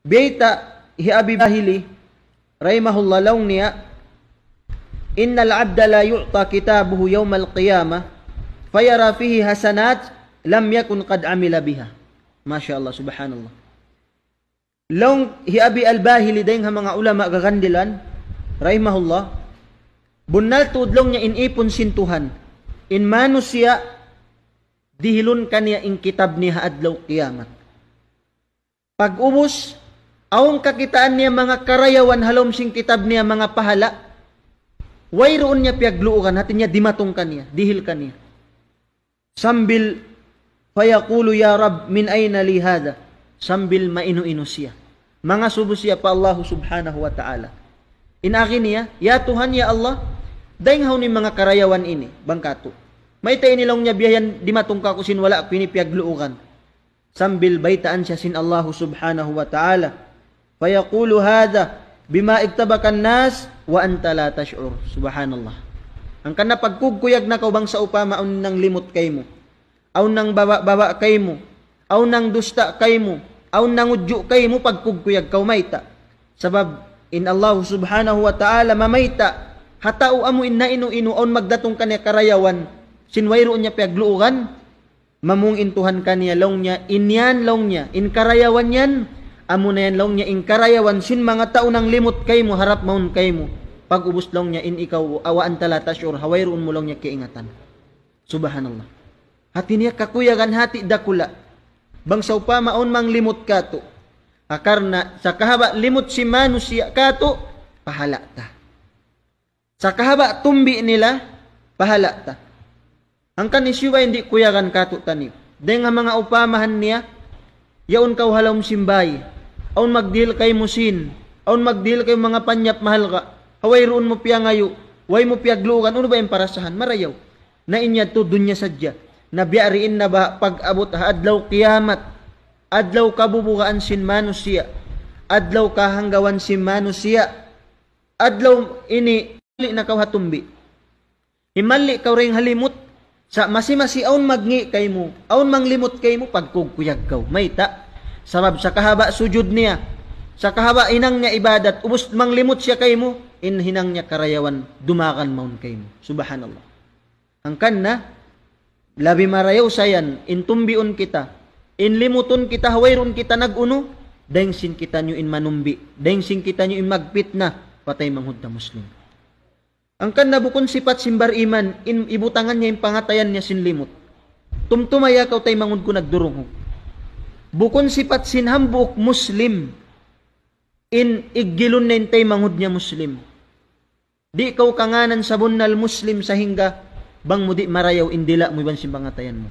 Baita hi Abi Bahili rahimahullah law niya innal abda la yu'ta kitabuhu yawmal al-qiyamah fayara fihi hasanat lam yakun qad amila biha. Allah, subhanallah. Long hi Abi al-Bahili dayng ha mga ulama gagandilan rahimahullah bunnal tudlong niya inipon sintuhan in manus siya dihilon kaniya in kitab niya adlaw kiyamat. Pag ubos Aung kakitaan niya mga karayawan halom sing kitab niya mga pahala. Wayroon niya piagluukan hatin niya dimatong kaniya, dihil kaniya. Sambil fayaqulu ya rab min aina li hada. Sambil mainu ino siya. Mga subo siya pa Allah subhanahu wa ta'ala. Inaki niya, ya Tuhan ya Allah, daing haw ni mga karayawan ini, bangkato. May tayo nilong niya biyayan dimatong kakusin wala pinipiagluukan. Sambil baitaan siya sin Allah subhanahu wa ta'ala Fayaqulu hadha bima iktabakan nas wa anta la tash'ur. Subhanallah. Ang kana pagkugkuyag na kaubang sa upama aun nang limot kay mo. Aun nang baba-baba kay mo. Aun nang dusta kay mo. Aun nang udyo kay mo pagkugkuyag kaw mayta. Sabab in Allah subhanahu wa ta'ala mamaita hatao amo inna inu inu aun magdatong kanya karayawan sinwayro niya pagluugan mamung intuhan kaniya long niya inyan long niya in karayawan yan amo na yan laong niya in karayawan sin mga tao nang limot kay mo harap maun kay mo pag ubos laong niya in ikaw awaan talata syur hawayroon mo laong niya kiingatan subhanallah hati niya kakuyagan hati dakula bangsaw pa maon mang limot kato akarna sa kahaba limot si manusia kato pahala ta sa kahaba tumbi nila pahala ta ang kanisiwa hindi kuyagan kato taniw dahil nga mga upamahan niya yaon kau halom simbay aun magdil kay musin, aun magdil kay mga panyap mahal ka, away roon mo piya ngayo, way mo piya glugan, ano ba yung parasahan? Marayaw. Na inya to dunya sadya, na biariin na ba pag-abot adlaw kiyamat, adlaw kabubukaan sin manusia, adlaw kahanggawan sin manusia, adlaw ini, hali na kawhatumbi. Himali ka rin halimut, sa masimasi aun magngi kay mo, aun manglimot kay mo pagkugkuyag kaw. May ta, Sabab sa kahaba sujud niya. Sa kahaba inang niya ibadat. Ubus manglimot siya kay mo. In hinang niya karayawan. Dumakan maun kay mo. Subhanallah. Ang kanna, labi marayaw sayan. Intumbion kita. in limuton kita. Hawayron kita naguno. Dengsin kita nyo in manumbi. Dengsin kita nyo in magpit na. Patay manghud muslim. Ang kanna bukon sipat simbar iman. In, ibutangan niya in pangatayan niya sinlimot. Tumtumaya kaw tay mangud ko nagdurungog Bukon sipat sinhambuk Muslim. In iggilon na intay manghud niya Muslim. Di kaw kanganan sabon nal Muslim sa hingga bang mo di marayaw indila mo iban simbangatayan mo.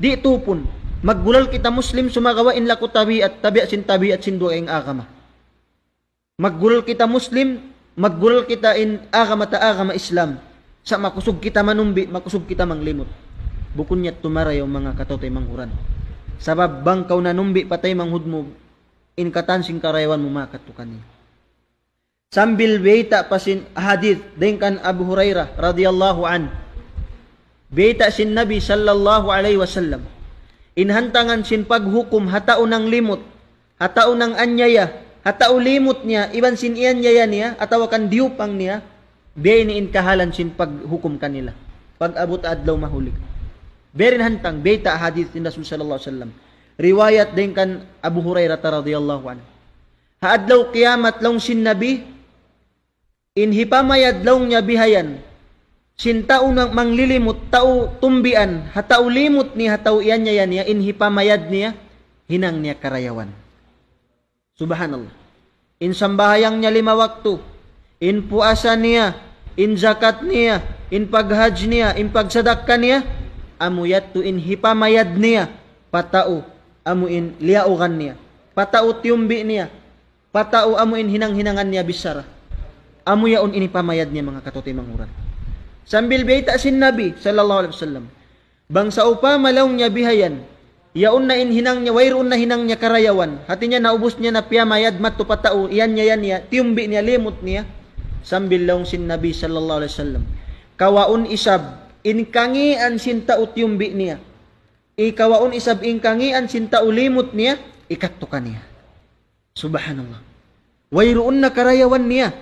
Di tupon. Maggulal kita Muslim sumagawa in lako tabi at tabi at sin tabi at sin duaing agama. Maggulal kita Muslim, maggulal kita in agama ta agama Islam. Sa makusog kita manumbi, makusog kita manglimot. Bukon niya tumarayaw mga katotay manghuran. Sabab bangkaw na numbi patay manghudmob, in katansing karaywan mumakat to Sambil beta pasin hadith dengkan Abu Hurairah radhiyallahu an. Beta sin Nabi sallallahu alaihi wasallam. Inhantangan sin paghukom hatao ng limot, hatao ng anyaya, hatao limot niya, iban sin ianyaya niya, atawakan diupang niya, biyay in kahalan sin paghukom kanila. Pag abot adlaw mahulik. Berinhantang beta hadis ni Rasul sallallahu alaihi wasallam. Riwayat din kan Abu Hurairah radhiyallahu anhu. Haadlaw kiyamat long sin nabi inhipamayad long niya bihayan. Sin tao nang manglilimot, tao tumbian, hatao limot ni hatao iyan niya yan niya, inhipamayad niya, hinang niya karayawan. Subhanallah. In sambahayang niya lima waktu, in puasa niya, in zakat niya, in paghaj niya, in pagsadakka niya, amuyattu in hipamayad niya patao amu in liaugan niya patao tiumbi niya patao amu in hinang-hinangan niya bisara amu yaon ini pamayad niya mga katotoy manguran sambil baita sin nabi sallallahu alaihi wasallam bangsa upa law niya bihayan yaon na in hinang niya wayron na hinang niya karayawan hati niya naubos niya na piyamayad matto patao iyan niya yan niya tiumbi niya limot niya sambil law sin nabi sallallahu alaihi wasallam kawaon isab inkangian sinta utyumbi niya. Ikawaon isab inkangian sinta ulimot niya, ikatto ka niya. Subhanallah. Wayroon na karayawan niya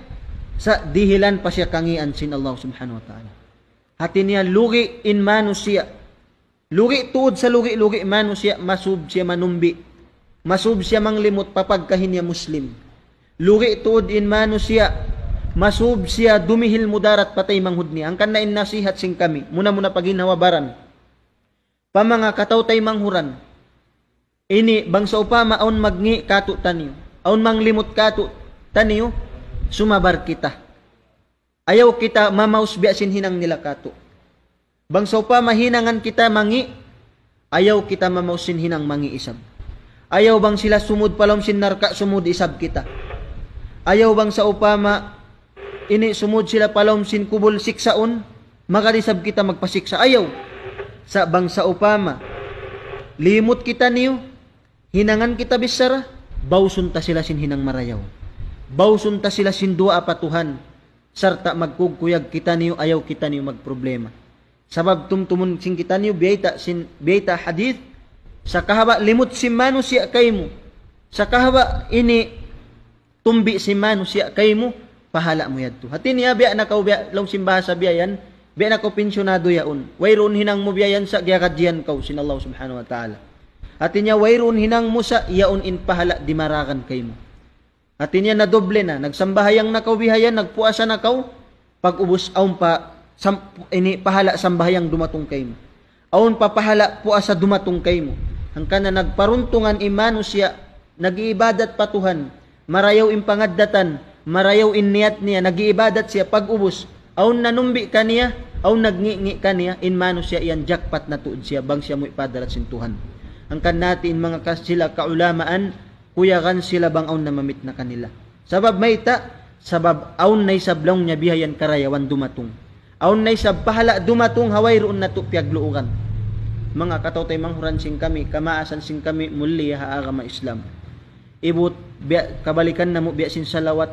sa dihilan pa siya kangian sin Allah subhanahu wa ta'ala. Hati niya lugi in manus siya. Lugi tuod sa lugi, lugi manus siya, masub siya manumbi. Masub siya manglimot papagkahin niya Muslim. Lugi tuod in manus siya, masub siya dumihil mudarat patay manghud ni ang kanain nasihat sing kami muna muna paginhawabaran pamanga kataw tay manghuran ini bangsa upama aun magngi kato taniyo aun manglimot kato taniyo sumabar kita ayaw kita mamaus biasin hinang nila kato bangsa upama hinangan kita mangi ayaw kita mamausin hinang mangi isab ayaw bang sila sumud palom sin narka sumud isab kita ayaw bang sa upama ini sumud sila palom sin kubol siksaon makarisab kita magpasiksa ayaw sa bangsa upama limot kita niyo hinangan kita bisara bawsun ta sila sin hinang marayaw bawsun ta sila sin dua apatuhan sarta magkugkuyag kita niyo ayaw kita niyo magproblema sabab tumtumun sin kita niyo biyayta sin biyayta hadith sa kahaba limot si manu siya kay mo sa kahaba ini tumbi si manu siya kay mo pahala mo yadto. Hatin niya biya na kau biya long simbasa biya yan, biya na kau pensyonado yaon. Wayron hinang mo biya yan sa giyakadyan kau Allah subhanahu wa ta'ala. Hatin niya wayron hinang mo sa yaon in pahala dimarakan kay mo. Hatin niya na doble na, nagsambahayang na kau bihayan, nagpuasa na kau, pag ubos aon pa, sam, ini, pahala sambahayang dumatong kay mo. Aon pa pahala puasa dumatong kay mo. Hangka na nagparuntungan imano nagiibadat patuhan, marayaw impangaddatan, marayaw niyat niya, nagiibadat siya pag-ubos, aw nanumbi kaniya, aw nagngingi kaniya, in mano siya iyan jackpot na tuod siya, bang siya mo ipadarat sintuhan. Ang kan natin mga kasila kaulamaan, kuyagan sila bang aw namamit na kanila. Sabab may ta, sabab aun nay sablong niya bihayan karayawan dumatong. Aun nay sab pahala dumatong haway roon na tupyag luugan. Mga katotay manghuran sing kami, kamaasan sing kami muli ha agama Islam. Ibut biya, kabalikan na mo biya sin salawat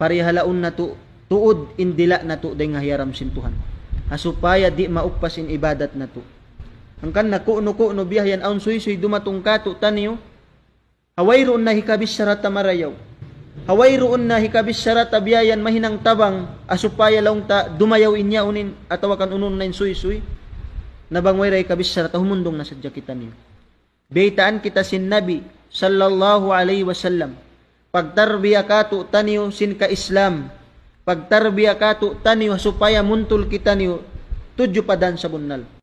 parihalaon na tu, tuod indila na tu day nga hiyaram sintuhan. Asupaya di maukpas in ibadat na tu. Ang kan na kuno kuno biyayan aon suy-suy dumatong kato taniyo. Hawayroon na hikabis sarata marayaw. Hawayroon na hikabis sarata biyayan mahinang tabang asupaya laung ta dumayaw inya unin atawakan unon na suy-suy. Nabangway ray kabis sarata humundong na sadya kita niyo. Beitaan kita sin Nabi sallallahu alaihi wasallam Pagtarbiya ka tu'taniyo sin ka Islam. Pagtarbiya ka tu'taniyo supaya muntul kita niyo tudyo padan sa bunnal.